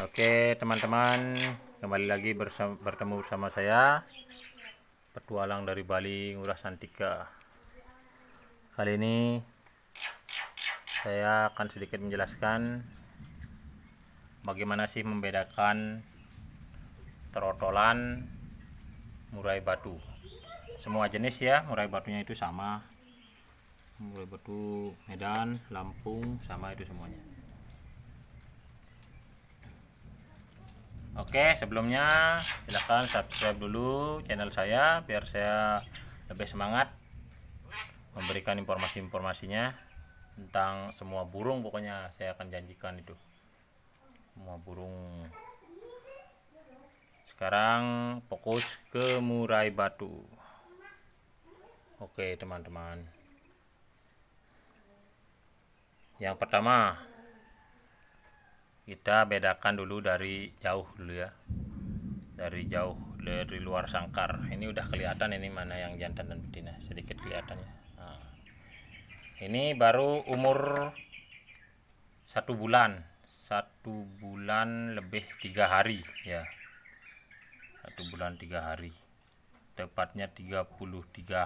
Oke teman-teman kembali lagi bersama, bertemu bersama saya petualang dari Bali Ngurah Santika kali ini saya akan sedikit menjelaskan bagaimana sih membedakan terotolan murai batu semua jenis ya murai batunya itu sama murai batu Medan Lampung sama itu semuanya Oke, sebelumnya silahkan subscribe dulu channel saya biar saya lebih semangat memberikan informasi-informasinya tentang semua burung pokoknya saya akan janjikan itu semua burung sekarang fokus ke murai batu oke teman-teman yang pertama kita bedakan dulu dari jauh dulu ya dari jauh dari luar sangkar ini udah kelihatan ini mana yang jantan dan betina sedikit kelihatannya nah, ini baru umur satu bulan satu bulan lebih tiga hari ya satu bulan tiga hari tepatnya 33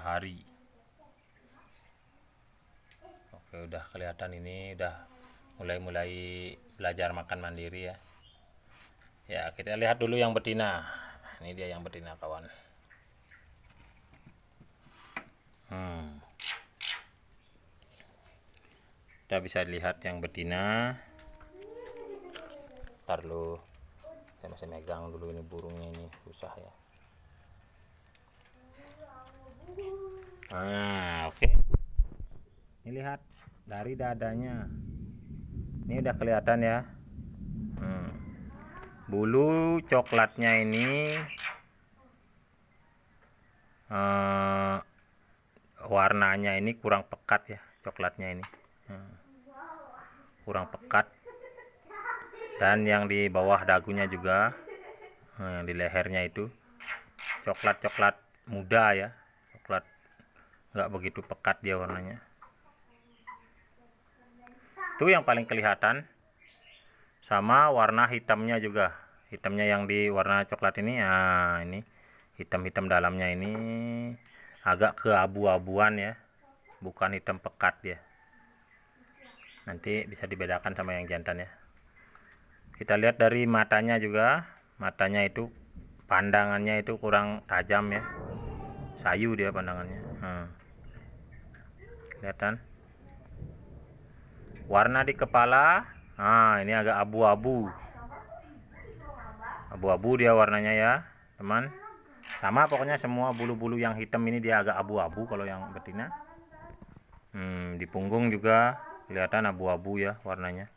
hari oke udah kelihatan ini udah mulai-mulai belajar makan mandiri ya ya kita lihat dulu yang betina ini dia yang betina kawan hmm. kita bisa lihat yang betina ntar lu saya masih megang dulu ini burungnya ini susah ya nah oke okay. ini lihat dari dadanya ini udah kelihatan ya hmm. bulu coklatnya ini uh, warnanya ini kurang pekat ya coklatnya ini hmm. kurang pekat dan yang di bawah dagunya juga hmm, di lehernya itu coklat coklat muda ya coklat nggak begitu pekat dia warnanya itu yang paling kelihatan sama warna hitamnya juga hitamnya yang di warna coklat ini nah ini hitam-hitam dalamnya ini agak ke abu-abuan ya bukan hitam pekat ya nanti bisa dibedakan sama yang jantan ya kita lihat dari matanya juga matanya itu pandangannya itu kurang tajam ya sayu dia pandangannya hmm. kelihatan warna di kepala nah ini agak abu-abu abu-abu dia warnanya ya teman sama pokoknya semua bulu-bulu yang hitam ini dia agak abu-abu kalau yang betina hmm, di punggung juga kelihatan abu-abu ya warnanya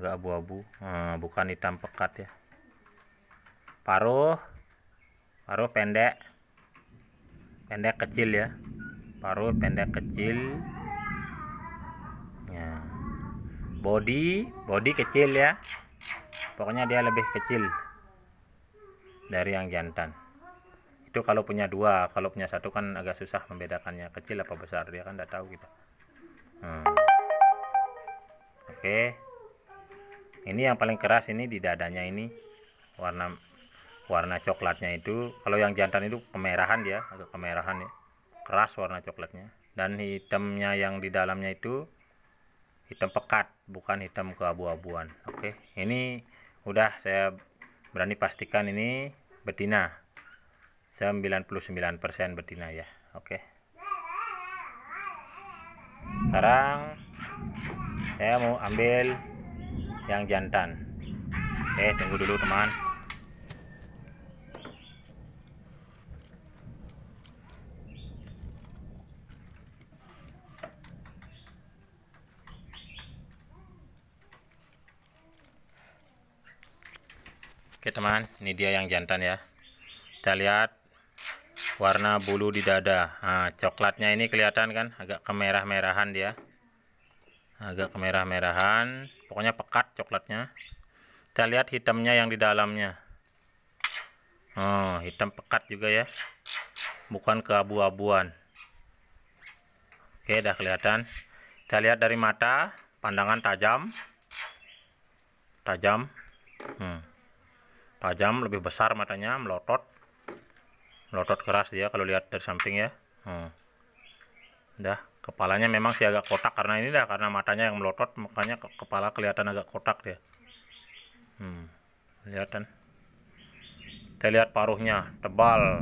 agak abu-abu hmm, bukan hitam pekat ya paruh paruh pendek pendek kecil ya paruh pendek kecil body body kecil ya pokoknya dia lebih kecil dari yang jantan itu kalau punya dua kalau punya satu kan agak susah membedakannya kecil apa besar dia kan tidak tahu gitu hmm. oke okay. ini yang paling keras ini di dadanya ini warna warna coklatnya itu kalau yang jantan itu kemerahan dia agak kemerahan ya keras warna coklatnya dan hitamnya yang di dalamnya itu hitam pekat bukan hitam keabu-abuan oke ini udah saya berani pastikan ini betina 99% betina ya oke sekarang saya mau ambil yang jantan eh tunggu dulu teman Oke teman, ini dia yang jantan ya. Kita lihat warna bulu di dada. Nah, coklatnya ini kelihatan kan, agak kemerah-merahan dia. Agak kemerah-merahan, pokoknya pekat coklatnya. Kita lihat hitamnya yang di dalamnya. Oh, hitam pekat juga ya. Bukan keabu-abuan. Oke, udah kelihatan. Kita lihat dari mata, pandangan tajam. Tajam. Hmm tajam lebih besar matanya melotot melotot keras dia kalau lihat dari samping ya hmm. dah kepalanya memang sih agak kotak karena ini dah karena matanya yang melotot makanya ke kepala kelihatan agak kotak dia hmm. kelihatan kita lihat paruhnya tebal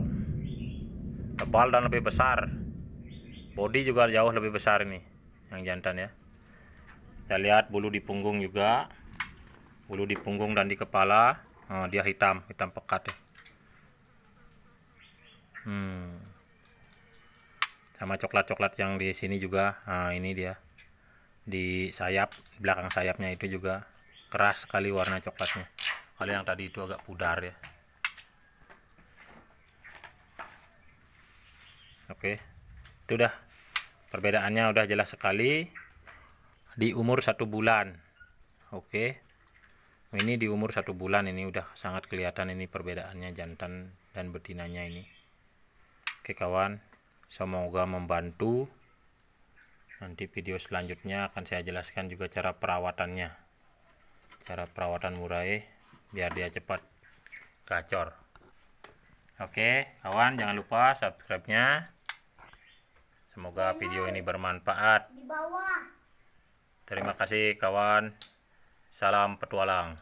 tebal dan lebih besar body juga jauh lebih besar ini yang jantan ya kita lihat bulu di punggung juga bulu di punggung dan di kepala oh, dia hitam hitam pekat ya hmm. sama coklat coklat yang di sini juga nah, ini dia di sayap belakang sayapnya itu juga keras sekali warna coklatnya kalau yang tadi itu agak pudar ya oke itu udah perbedaannya udah jelas sekali di umur satu bulan oke ini di umur satu bulan ini udah sangat kelihatan ini perbedaannya jantan dan betinanya ini oke kawan semoga membantu nanti video selanjutnya akan saya jelaskan juga cara perawatannya cara perawatan murai biar dia cepat gacor oke kawan jangan lupa subscribe nya semoga video ini bermanfaat terima kasih kawan Salam petualang.